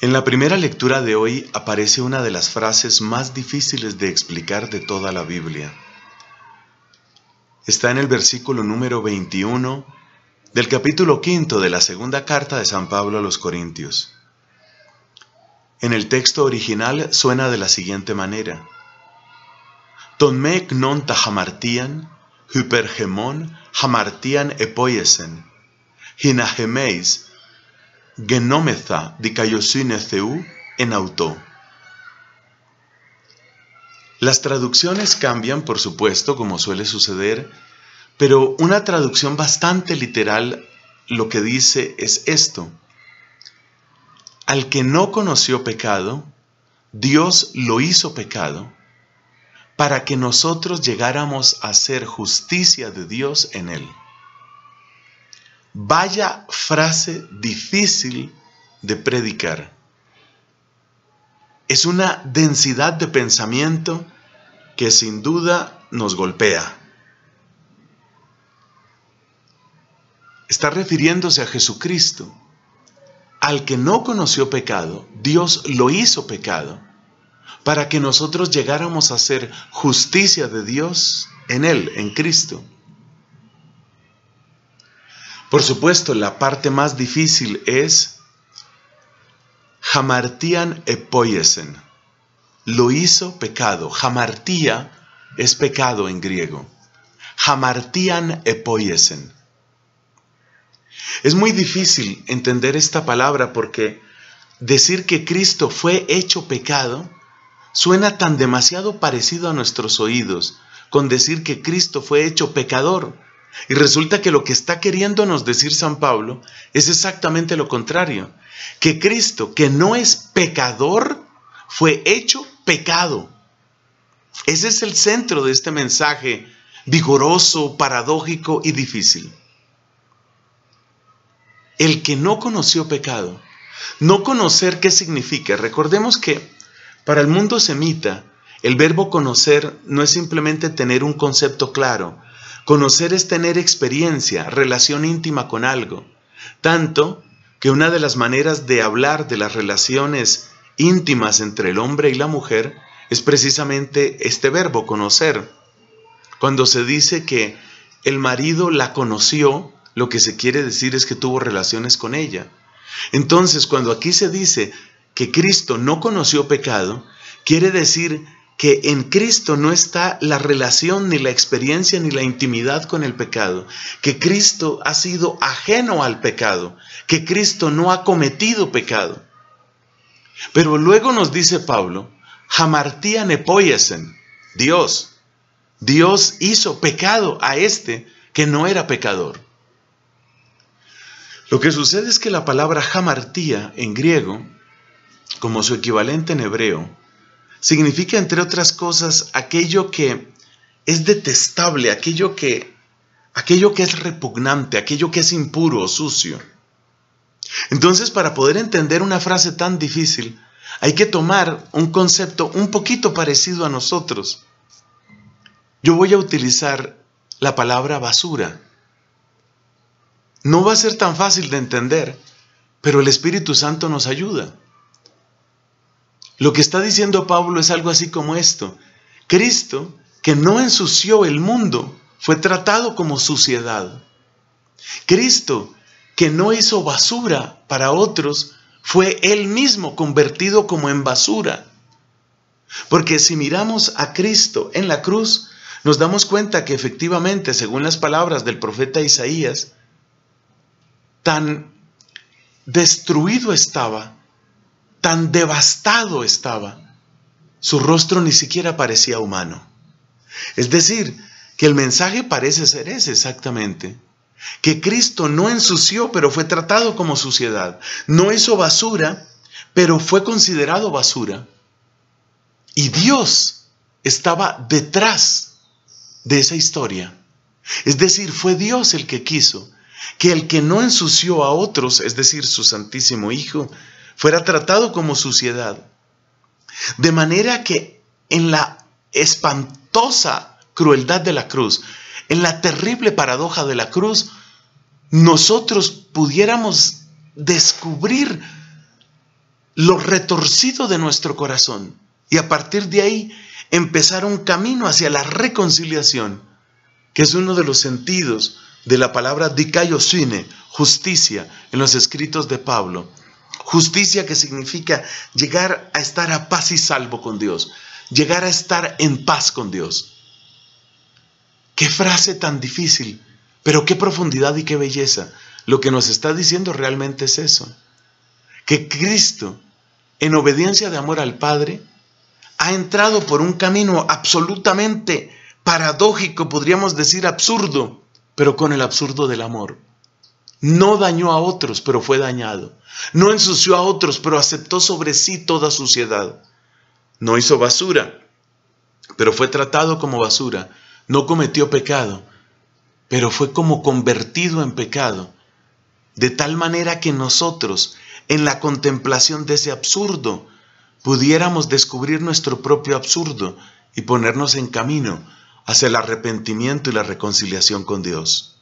En la primera lectura de hoy aparece una de las frases más difíciles de explicar de toda la Biblia. Está en el versículo número 21 del capítulo quinto de la segunda carta de San Pablo a los Corintios. En el texto original suena de la siguiente manera: Tonmec non tahamartian, hypergemon hamartian epoiesen, hinahemeis en auto. Las traducciones cambian, por supuesto, como suele suceder, pero una traducción bastante literal lo que dice es esto. Al que no conoció pecado, Dios lo hizo pecado para que nosotros llegáramos a ser justicia de Dios en él. Vaya frase difícil de predicar. Es una densidad de pensamiento que sin duda nos golpea. Está refiriéndose a Jesucristo. Al que no conoció pecado, Dios lo hizo pecado para que nosotros llegáramos a ser justicia de Dios en Él, en Cristo. Por supuesto, la parte más difícil es Hamartian epoiesen. Lo hizo pecado. Hamartía es pecado en griego. Hamartian epoiesen. Es muy difícil entender esta palabra porque decir que Cristo fue hecho pecado suena tan demasiado parecido a nuestros oídos con decir que Cristo fue hecho pecador y resulta que lo que está queriéndonos decir San Pablo es exactamente lo contrario, que Cristo, que no es pecador, fue hecho pecado. Ese es el centro de este mensaje vigoroso, paradójico y difícil. El que no conoció pecado, no conocer qué significa. Recordemos que para el mundo semita, el verbo conocer no es simplemente tener un concepto claro, Conocer es tener experiencia, relación íntima con algo, tanto que una de las maneras de hablar de las relaciones íntimas entre el hombre y la mujer es precisamente este verbo, conocer. Cuando se dice que el marido la conoció, lo que se quiere decir es que tuvo relaciones con ella. Entonces, cuando aquí se dice que Cristo no conoció pecado, quiere decir que, que en Cristo no está la relación ni la experiencia ni la intimidad con el pecado, que Cristo ha sido ajeno al pecado, que Cristo no ha cometido pecado. Pero luego nos dice Pablo, jamartía nepoiesen, Dios, Dios hizo pecado a este que no era pecador. Lo que sucede es que la palabra jamartía en griego, como su equivalente en hebreo, significa, entre otras cosas, aquello que es detestable, aquello que, aquello que es repugnante, aquello que es impuro o sucio. Entonces, para poder entender una frase tan difícil, hay que tomar un concepto un poquito parecido a nosotros. Yo voy a utilizar la palabra basura. No va a ser tan fácil de entender, pero el Espíritu Santo nos ayuda. Lo que está diciendo Pablo es algo así como esto. Cristo, que no ensució el mundo, fue tratado como suciedad. Cristo, que no hizo basura para otros, fue él mismo convertido como en basura. Porque si miramos a Cristo en la cruz, nos damos cuenta que efectivamente, según las palabras del profeta Isaías, tan destruido estaba Tan devastado estaba. Su rostro ni siquiera parecía humano. Es decir, que el mensaje parece ser ese exactamente. Que Cristo no ensució, pero fue tratado como suciedad. No hizo basura, pero fue considerado basura. Y Dios estaba detrás de esa historia. Es decir, fue Dios el que quiso que el que no ensució a otros, es decir, su Santísimo Hijo, fuera tratado como suciedad. De manera que en la espantosa crueldad de la cruz, en la terrible paradoja de la cruz, nosotros pudiéramos descubrir lo retorcido de nuestro corazón y a partir de ahí empezar un camino hacia la reconciliación, que es uno de los sentidos de la palabra dikaiosine, justicia, en los escritos de Pablo. Justicia que significa llegar a estar a paz y salvo con Dios, llegar a estar en paz con Dios. Qué frase tan difícil, pero qué profundidad y qué belleza. Lo que nos está diciendo realmente es eso, que Cristo, en obediencia de amor al Padre, ha entrado por un camino absolutamente paradójico, podríamos decir absurdo, pero con el absurdo del amor. No dañó a otros, pero fue dañado. No ensució a otros, pero aceptó sobre sí toda suciedad. No hizo basura, pero fue tratado como basura. No cometió pecado, pero fue como convertido en pecado. De tal manera que nosotros, en la contemplación de ese absurdo, pudiéramos descubrir nuestro propio absurdo y ponernos en camino hacia el arrepentimiento y la reconciliación con Dios.